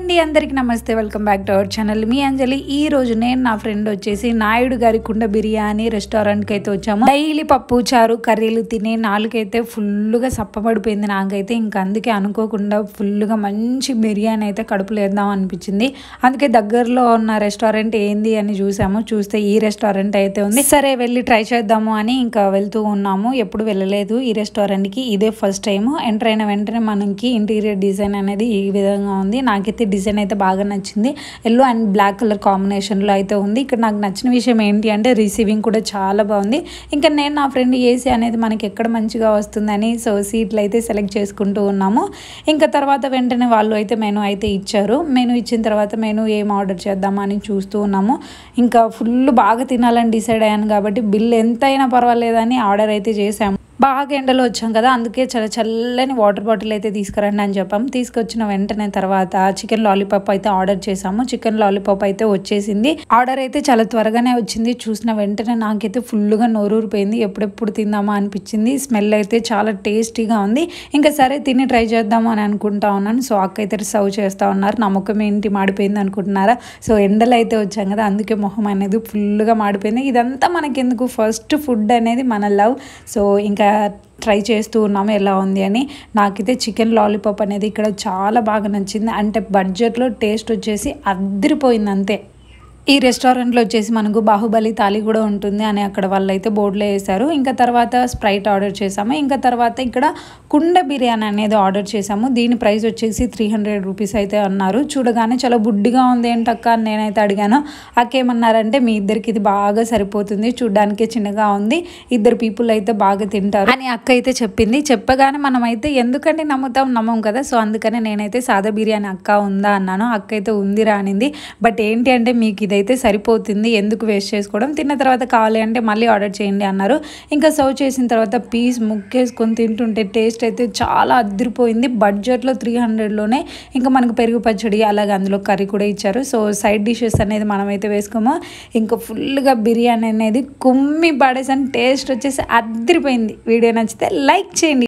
అండి అందరికీ నమస్తే welcome back to our channel మీ అంజలి ఈ రోజు నేను నా ఫ్రెండ్ వచ్చేసి నాయుడు గారి కుండ బిర్యానీ రెస్టారెంట్కి అయితే వచ్చాము డైలీ పప్పు చారు కర్రీలు తినే నాలుకైతే ఫుల్గా సప్పబడిపోయింది నాకైతే ఇంకా అందుకే అనుకోకుండా ఫుల్గా మంచి బిర్యానీ అయితే కడుపు వేద్దాం అనిపించింది అందుకే దగ్గరలో ఉన్న రెస్టారెంట్ ఏంది అని చూసాము చూస్తే ఈ రెస్టారెంట్ అయితే ఉంది సరే వెళ్ళి ట్రై చేద్దాము అని ఇంకా వెళ్తూ ఉన్నాము ఎప్పుడు వెళ్ళలేదు ఈ రెస్టారెంట్ కి ఇదే ఫస్ట్ టైం ఎంటర్ అయిన వెంటనే మనకి ఇంటీరియర్ డిజైన్ అనేది ఈ విధంగా ఉంది నాకైతే డిజైన్ అయితే బాగా నచ్చింది ఎల్లో అండ్ బ్లాక్ కలర్ కాంబినేషన్లో అయితే ఉంది ఇక్కడ నాకు నచ్చిన విషయం ఏంటి అంటే రిసీవింగ్ కూడా చాలా బాగుంది ఇంకా నేను నా ఫ్రెండ్ ఏసీ అనేది మనకి ఎక్కడ మంచిగా వస్తుందని సో సీట్లు అయితే సెలెక్ట్ చేసుకుంటూ ఉన్నాము ఇంకా తర్వాత వెంటనే వాళ్ళు అయితే మెను అయితే ఇచ్చారు మెను ఇచ్చిన తర్వాత మెను ఏం ఆర్డర్ చేద్దామా అని చూస్తూ ఉన్నాము ఇంకా ఫుల్ బాగా తినాలని డిసైడ్ అయ్యాను కాబట్టి బిల్ ఎంతైనా పర్వాలేదని ఆర్డర్ అయితే చేశాము బాగా ఎండలో వచ్చాం కదా అందుకే చాలా చల్లని వాటర్ బాటిల్ అయితే తీసుకురండి అని చెప్పాము తీసుకొచ్చిన వెంటనే తర్వాత చికెన్ లాలీపాప్ అయితే ఆర్డర్ చేసాము చికెన్ లాలీపాప్ అయితే వచ్చేసింది ఆర్డర్ అయితే చాలా త్వరగానే వచ్చింది చూసిన వెంటనే నాకైతే ఫుల్గా నోరూరిపోయింది ఎప్పుడెప్పుడు తిందామా అనిపించింది స్మెల్ అయితే చాలా టేస్టీగా ఉంది ఇంకా సరే తిని ట్రై చేద్దాము అని అనుకుంటా ఉన్నాను సో అక్కైతే సర్వ్ చేస్తూ ఉన్నారు నమ్మకం ఏంటి మాడిపోయింది అనుకుంటున్నారా సో ఎండలు అయితే వచ్చాం కదా అందుకే మొహం అనేది ఫుల్గా మాడిపోయింది ఇదంతా మనకెందుకు ఫస్ట్ ఫుడ్ అనేది మన లవ్ సో ఇంకా ట్రై చేస్తూ ఉన్నాము ఎలా ఉంది అని నాకైతే చికెన్ లాలీపాప్ అనేది ఇక్కడ చాలా బాగా నచ్చింది అంటే బడ్జెట్లో టేస్ట్ వచ్చేసి అద్దరిపోయింది అంతే ఈ రెస్టారెంట్లో వచ్చేసి మనకు బాహుబలి తాళి కూడా ఉంటుంది అని అక్కడ వాళ్ళు అయితే బోర్డులో వేశారు ఇంకా తర్వాత స్ప్రైట్ ఆర్డర్ చేసాము ఇంకా తర్వాత ఇక్కడ కుండ బిర్యానీ అనేది ఆర్డర్ చేసాము దీని ప్రైస్ వచ్చేసి త్రీ హండ్రెడ్ రూపీస్ అయితే అన్నారు చూడగానే చాలా బుడ్డిగా ఉంది ఏంటక్క అని నేనైతే అడిగాను అక్కేమన్నారంటే మీ ఇద్దరికి ఇది బాగా సరిపోతుంది చూడ్డానికే చిన్నగా ఉంది ఇద్దరు పీపుల్ అయితే బాగా తింటారు అని అక్క అయితే చెప్పింది చెప్పగానే మనమైతే ఎందుకంటే నమ్ముతాం నమ్మం కదా సో అందుకనే నేనైతే సాదా బిర్యానీ అక్క ఉందా అన్నాను అక్క అయితే ఉందిరా అనింది బట్ ఏంటి అంటే మీకు ఇదైతే సరిపోతుంది ఎందుకు వేస్ట్ చేసుకోవడం తిన్న తర్వాత కావాలి అంటే మళ్ళీ ఆర్డర్ చేయండి అన్నారు ఇంకా సర్వ్ చేసిన తర్వాత పీస్ ముక్కేసుకొని తింటుంటే టేస్ట్ అయితే చాలా అదిరిపోయింది బడ్జెట్లో త్రీ హండ్రెడ్లోనే ఇంకా మనకు పెరుగు పచ్చడి అలాగే అందులో కర్రీ కూడా ఇచ్చారు సో సైడ్ డిషెస్ అనేది మనమైతే వేసుకోము ఇంకా ఫుల్గా బిర్యానీ అనేది కుమ్మి పడేసాను టేస్ట్ వచ్చేసి అదిరిపోయింది వీడియో నచ్చితే లైక్ చేయండి